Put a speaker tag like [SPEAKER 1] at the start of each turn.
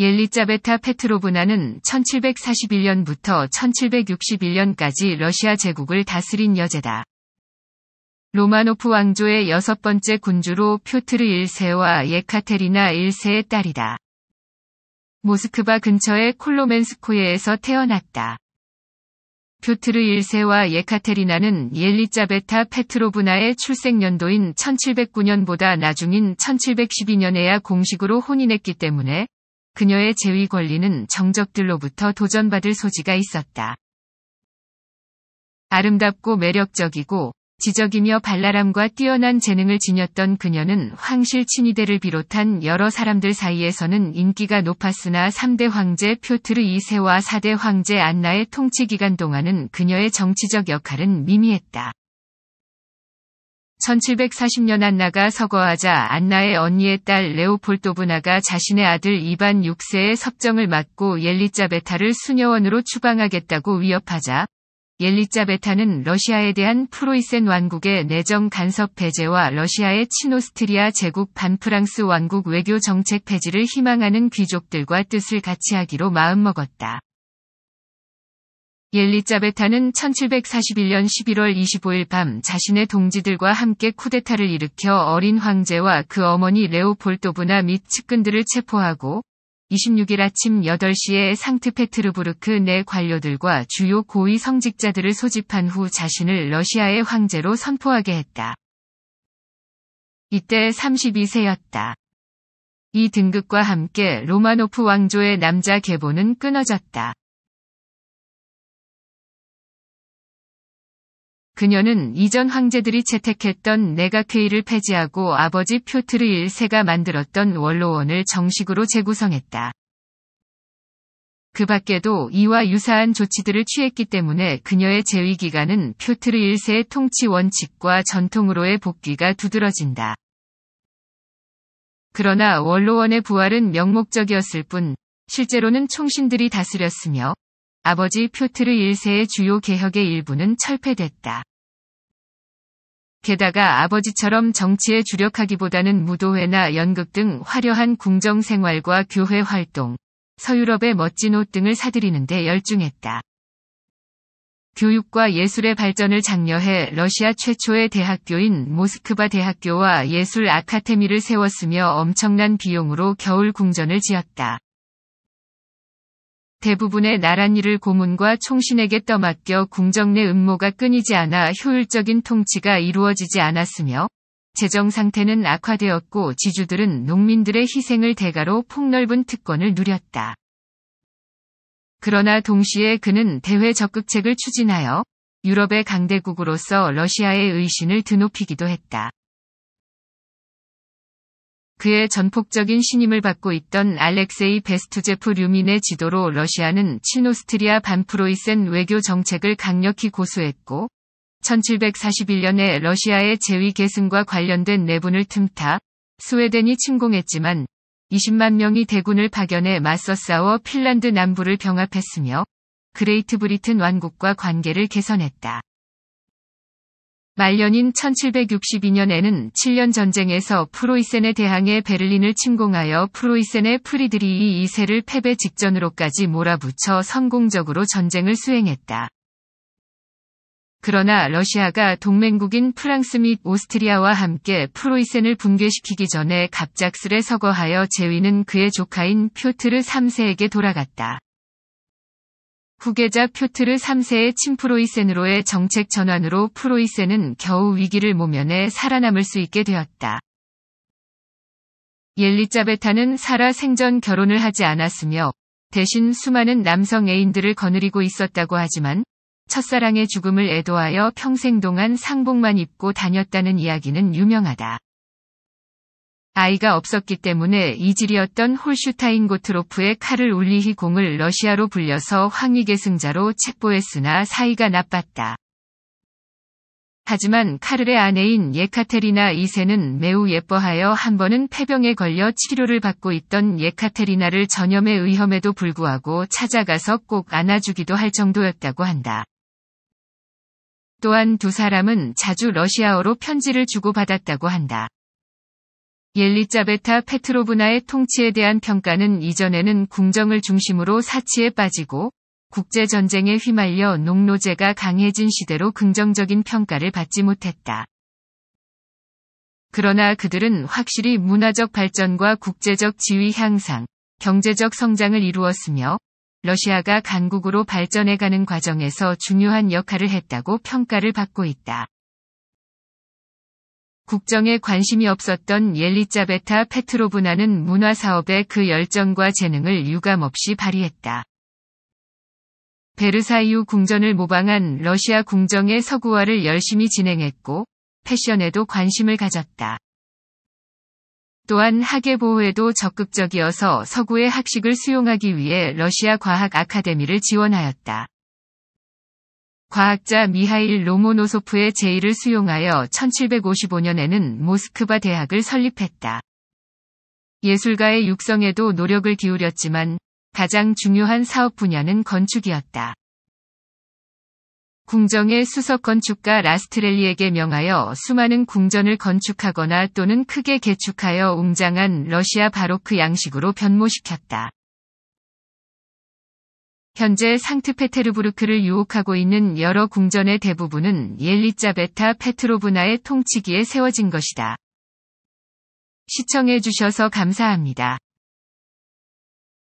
[SPEAKER 1] 옐리자베타 페트로브나는 1741년부터 1761년까지 러시아 제국을 다스린 여제다. 로마노프 왕조의 여섯 번째 군주로 표트르 1세와 예카테리나 1세의 딸이다. 모스크바 근처의 콜로멘스코예에서 태어났다. 표트르 1세와 예카테리나는 옐리자베타 페트로브나의 출생 연도인 1709년보다 나중인 1712년에야 공식으로 혼인했기 때문에 그녀의 제위 권리는 정적들로부터 도전받을 소지가 있었다. 아름답고 매력적이고 지적이며 발랄함과 뛰어난 재능을 지녔던 그녀는 황실 친위대를 비롯한 여러 사람들 사이에서는 인기가 높았으나 3대 황제 표트르 2세와 4대 황제 안나의 통치 기간 동안은 그녀의 정치적 역할은 미미했다. 1740년 안나가 서거하자 안나의 언니의 딸 레오폴도브나가 자신의 아들 이반 6세의 섭정을 맡고 옐리자베타를 수녀원으로 추방하겠다고 위협하자 옐리자베타는 러시아에 대한 프로이센 왕국의 내정 간섭 배제와 러시아의 친오스트리아 제국 반프랑스 왕국 외교 정책 폐지를 희망하는 귀족들과 뜻을 같이 하기로 마음먹었다. 엘리자베타는 1741년 11월 25일 밤 자신의 동지들과 함께 쿠데타를 일으켜 어린 황제와 그 어머니 레오폴도브나 및 측근들을 체포하고 26일 아침 8시에 상트페트르부르크 내 관료들과 주요 고위 성직자들을 소집한 후 자신을 러시아의 황제로 선포하게 했다. 이때 32세였다. 이 등극과 함께 로마노프 왕조의 남자 계보는 끊어졌다. 그녀는 이전 황제들이 채택했던 네가케이를 폐지하고 아버지 표트르 1세가 만들었던 원로원을 정식으로 재구성했다. 그 밖에도 이와 유사한 조치들을 취했기 때문에 그녀의 재위 기간은 표트르 1세의 통치 원칙과 전통으로의 복귀가 두드러진다. 그러나 원로원의 부활은 명목적이었을 뿐 실제로는 총신들이 다스렸으며 아버지 표트르 1세의 주요 개혁의 일부는 철폐됐다. 게다가 아버지처럼 정치에 주력하기보다는 무도회나 연극 등 화려한 궁정 생활과 교회 활동, 서유럽의 멋진 옷 등을 사들이는데 열중했다. 교육과 예술의 발전을 장려해 러시아 최초의 대학교인 모스크바 대학교와 예술 아카데미를 세웠으며 엄청난 비용으로 겨울 궁전을 지었다. 대부분의 나란일을 고문과 총신에게 떠맡겨 궁정 내 음모가 끊이지 않아 효율적인 통치가 이루어지지 않았으며 재정 상태는 악화되었고 지주들은 농민들의 희생을 대가로 폭넓은 특권을 누렸다. 그러나 동시에 그는 대외 적극책을 추진하여 유럽의 강대국으로서 러시아의 의신을 드높이기도 했다. 그의 전폭적인 신임을 받고 있던 알렉세이 베스트제프 류민의 지도로 러시아는 친오스트리아 반프로이센 외교 정책을 강력히 고수했고 1741년에 러시아의 제위 계승과 관련된 내분을 틈타 스웨덴이 침공했지만 20만 명이 대군을 파견해 맞서 싸워 핀란드 남부를 병합했으며 그레이트 브리튼 왕국과 관계를 개선했다. 말년인 1762년에는 7년 전쟁에서 프로이센의 대항해 베를린을 침공하여 프로이센의 프리드리히 2세를 패배 직전으로까지 몰아붙여 성공적으로 전쟁을 수행했다. 그러나 러시아가 동맹국인 프랑스 및 오스트리아와 함께 프로이센을 붕괴시키기 전에 갑작스레 서거하여 제위는 그의 조카인 표트르 3세에게 돌아갔다. 후계자 표트르 3세의 침프로이센으로의 정책 전환으로 프로이센은 겨우 위기를 모면해 살아남을 수 있게 되었다. 옐리자베타는 살아 생전 결혼을 하지 않았으며 대신 수많은 남성 애인들을 거느리고 있었다고 하지만 첫사랑의 죽음을 애도하여 평생 동안 상복만 입고 다녔다는 이야기는 유명하다. 아이가 없었기 때문에 이질이었던 홀슈타인 고트로프의 카를 울리히 공을 러시아로 불려서 황위계승자로 책보했으나 사이가 나빴다. 하지만 카를의 아내인 예카테리나 2세는 매우 예뻐하여 한 번은 폐병에 걸려 치료를 받고 있던 예카테리나를 전염의 위험에도 불구하고 찾아가서 꼭 안아주기도 할 정도였다고 한다. 또한 두 사람은 자주 러시아어로 편지를 주고받았다고 한다. 옐리자베타 페트로브나의 통치에 대한 평가는 이전에는 궁정을 중심으로 사치에 빠지고 국제전쟁에 휘말려 농노제가 강해진 시대로 긍정적인 평가를 받지 못했다. 그러나 그들은 확실히 문화적 발전과 국제적 지위 향상, 경제적 성장을 이루었으며 러시아가 강국으로 발전해가는 과정에서 중요한 역할을 했다고 평가를 받고 있다. 국정에 관심이 없었던 옐리자베타 페트로브나는 문화 사업에 그 열정과 재능을 유감없이 발휘했다. 베르사유 궁전을 모방한 러시아 궁정의 서구화를 열심히 진행했고 패션에도 관심을 가졌다. 또한 학예 보호에도 적극적이어서 서구의 학식을 수용하기 위해 러시아 과학 아카데미를 지원하였다. 과학자 미하일 로모노소프의 제의를 수용하여 1755년에는 모스크바 대학을 설립했다. 예술가의 육성에도 노력을 기울였지만 가장 중요한 사업 분야는 건축이었다. 궁정의 수석 건축가 라스트렐리에게 명하여 수많은 궁전을 건축하거나 또는 크게 개축하여 웅장한 러시아 바로크 양식으로 변모시켰다. 현재 상트페테르부르크를 유혹하고 있는 여러 궁전의 대부분은 옐리자베타 페트로브나의 통치기에 세워진 것이다. 시청해주셔서 감사합니다.